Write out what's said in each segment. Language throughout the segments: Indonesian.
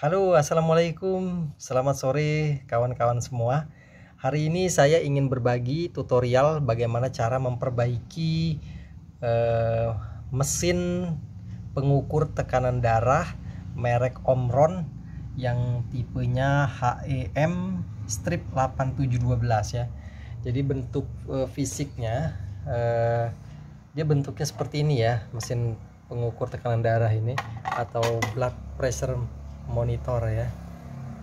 Halo, assalamualaikum. Selamat sore, kawan-kawan semua. Hari ini saya ingin berbagi tutorial bagaimana cara memperbaiki eh, mesin pengukur tekanan darah merek Omron yang tipenya HEM strip 8712 ya. Jadi bentuk eh, fisiknya eh, dia bentuknya seperti ini ya, mesin pengukur tekanan darah ini atau blood pressure monitor ya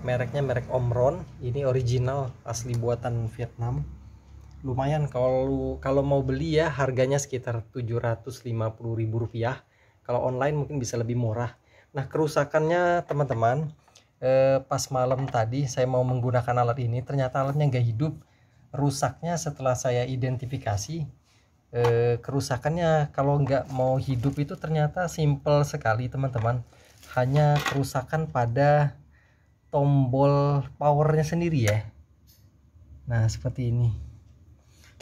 mereknya merek Omron ini original asli buatan Vietnam lumayan kalau kalau mau beli ya harganya sekitar 750.000 rupiah kalau online mungkin bisa lebih murah nah kerusakannya teman-teman eh, pas malam tadi saya mau menggunakan alat ini ternyata alatnya nggak hidup rusaknya setelah saya identifikasi eh, kerusakannya kalau nggak mau hidup itu ternyata simple sekali teman-teman hanya kerusakan pada tombol powernya sendiri ya nah seperti ini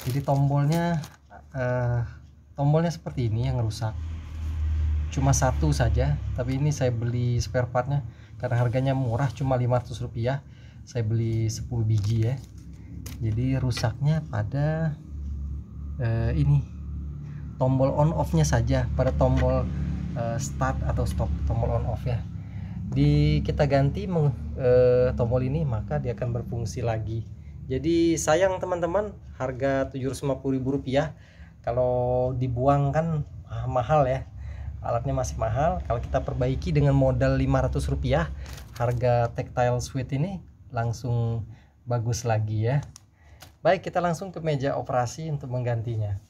jadi tombolnya eh, tombolnya seperti ini yang rusak cuma satu saja tapi ini saya beli spare partnya karena harganya murah cuma 500 rupiah saya beli 10 biji ya jadi rusaknya pada eh, ini tombol on off nya saja pada tombol Eh, start atau stop tombol on off ya di kita ganti meng, e, tombol ini maka dia akan berfungsi lagi jadi sayang teman-teman harga Rp750.000 kalau dibuang kan ah, mahal ya alatnya masih mahal kalau kita perbaiki dengan modal Rp500 harga tactile switch ini langsung bagus lagi ya baik kita langsung ke meja operasi untuk menggantinya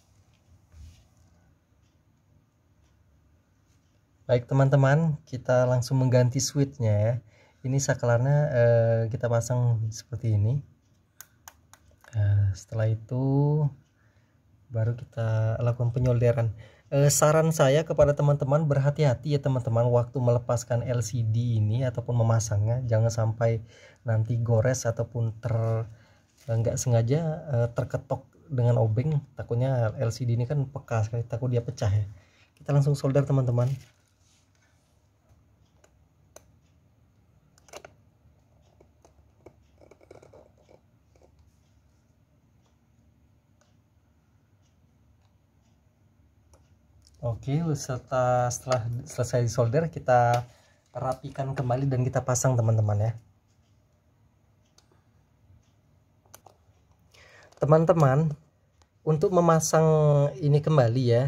Baik teman-teman, kita langsung mengganti switchnya ya. Ini saklarnya eh, kita pasang seperti ini. Nah, setelah itu baru kita lakukan penyolderan. Eh, saran saya kepada teman-teman berhati-hati ya teman-teman waktu melepaskan LCD ini ataupun memasangnya, jangan sampai nanti gores ataupun ter eh, nggak sengaja eh, terketok dengan obeng. Takutnya LCD ini kan bekas, takut dia pecah ya. Kita langsung solder teman-teman. Oke, serta setelah selesai solder kita rapikan kembali dan kita pasang teman-teman ya. Teman-teman, untuk memasang ini kembali ya,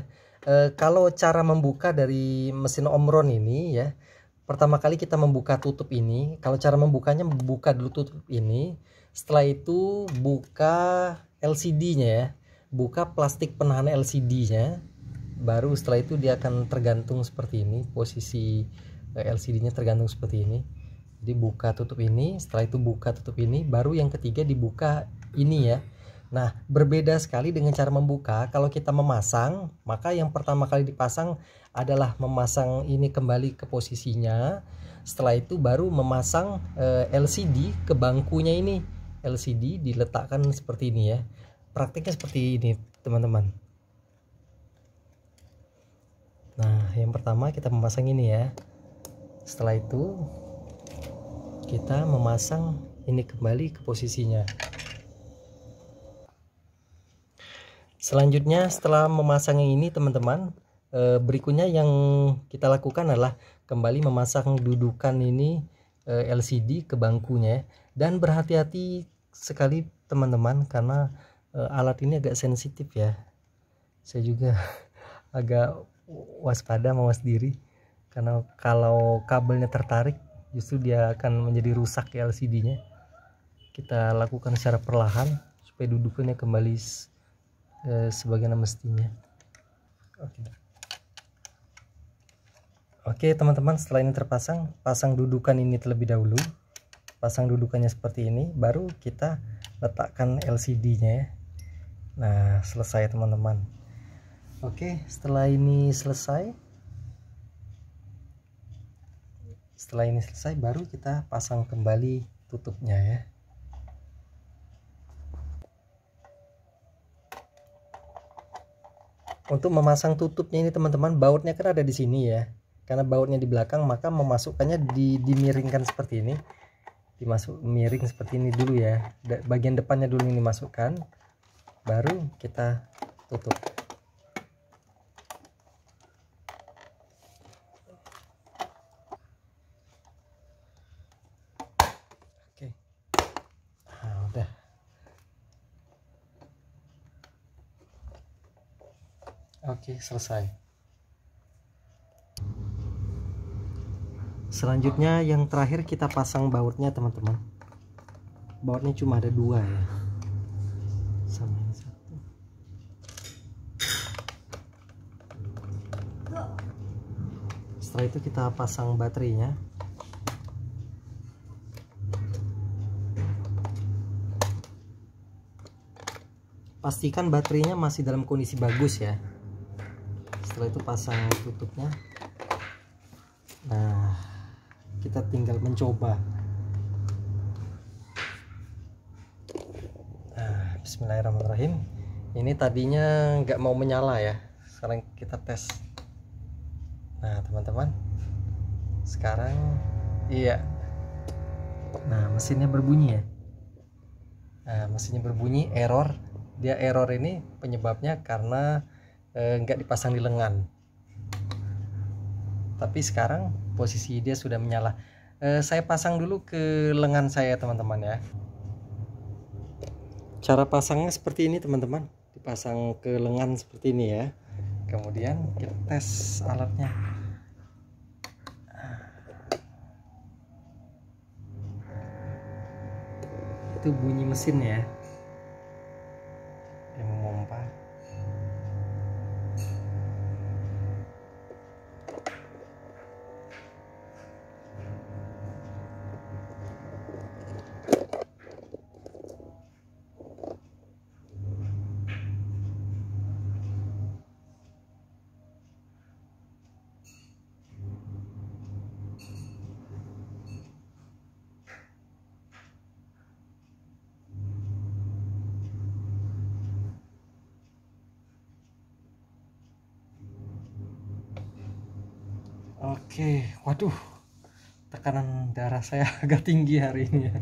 e, kalau cara membuka dari mesin Omron ini ya, pertama kali kita membuka tutup ini, kalau cara membukanya buka dulu tutup ini, setelah itu buka LCD-nya ya, buka plastik penahan LCD-nya, baru setelah itu dia akan tergantung seperti ini posisi eh, LCD-nya tergantung seperti ini jadi buka tutup ini setelah itu buka tutup ini baru yang ketiga dibuka ini ya Nah, berbeda sekali dengan cara membuka. Kalau kita memasang, maka yang pertama kali dipasang adalah memasang ini kembali ke posisinya. Setelah itu baru memasang eh, LCD ke bangkunya ini. LCD diletakkan seperti ini ya. Praktiknya seperti ini, teman-teman nah yang pertama kita memasang ini ya setelah itu kita memasang ini kembali ke posisinya selanjutnya setelah memasang ini teman-teman eh, berikutnya yang kita lakukan adalah kembali memasang dudukan ini eh, LCD ke bangkunya ya. dan berhati-hati sekali teman-teman karena eh, alat ini agak sensitif ya saya juga agak waspada mawas diri karena kalau kabelnya tertarik justru dia akan menjadi rusak LCD-nya kita lakukan secara perlahan supaya dudukannya kembali e, sebagaimana mestinya oke Oke teman-teman setelah ini terpasang pasang dudukan ini terlebih dahulu pasang dudukannya seperti ini baru kita letakkan LCD nya ya Nah selesai teman-teman Oke, setelah ini selesai setelah ini selesai baru kita pasang kembali tutupnya ya. Untuk memasang tutupnya ini teman-teman bautnya kan ada di sini ya. Karena bautnya di belakang maka memasukkannya di, dimiringkan seperti ini. Dimasuk miring seperti ini dulu ya. Bagian depannya dulu ini masukkan baru kita tutup. Oke, selesai. Selanjutnya yang terakhir kita pasang bautnya teman-teman. Bautnya cuma ada dua ya. Sama yang satu. Setelah itu kita pasang baterainya. pastikan baterainya masih dalam kondisi bagus ya setelah itu pasang tutupnya nah kita tinggal mencoba nah, Bismillahirrahmanirrahim ini tadinya nggak mau menyala ya sekarang kita tes nah teman-teman sekarang iya nah mesinnya berbunyi ya nah mesinnya berbunyi error dia error ini penyebabnya karena Eh, nggak dipasang di lengan tapi sekarang posisi dia sudah menyala e, saya pasang dulu ke lengan saya teman-teman ya cara pasangnya seperti ini teman-teman dipasang ke lengan seperti ini ya kemudian kita tes alatnya itu bunyi mesin ya yang memompa Oke, waduh, tekanan darah saya agak tinggi hari ini. Ya.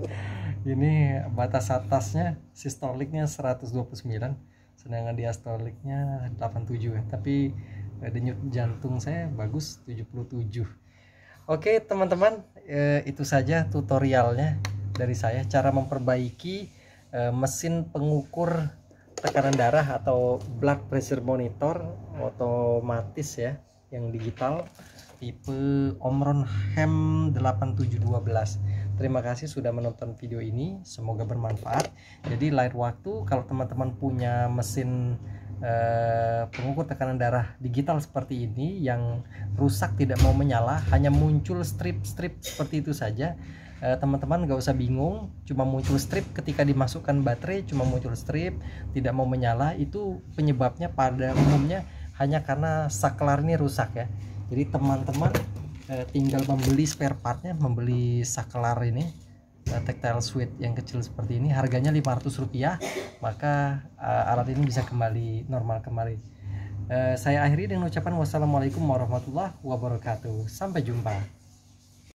Ini batas atasnya sistoliknya 129, sedangkan diastoliknya 87 ya. Tapi eh, denyut jantung saya bagus 77. Oke, teman-teman, eh, itu saja tutorialnya dari saya cara memperbaiki eh, mesin pengukur tekanan darah atau blood pressure monitor otomatis ya yang digital tipe Omron Hem 8712. Terima kasih sudah menonton video ini, semoga bermanfaat. Jadi lain waktu kalau teman-teman punya mesin eh, pengukur tekanan darah digital seperti ini yang rusak tidak mau menyala, hanya muncul strip-strip seperti itu saja. Eh, teman-teman gak usah bingung, cuma muncul strip ketika dimasukkan baterai, cuma muncul strip, tidak mau menyala. Itu penyebabnya pada umumnya hanya karena saklar ini rusak ya jadi teman-teman eh, tinggal membeli spare partnya membeli saklar ini eh, tactile switch yang kecil seperti ini harganya 500 rupiah maka eh, alat ini bisa kembali normal kembali eh, saya akhiri dengan ucapan wassalamualaikum warahmatullahi wabarakatuh sampai jumpa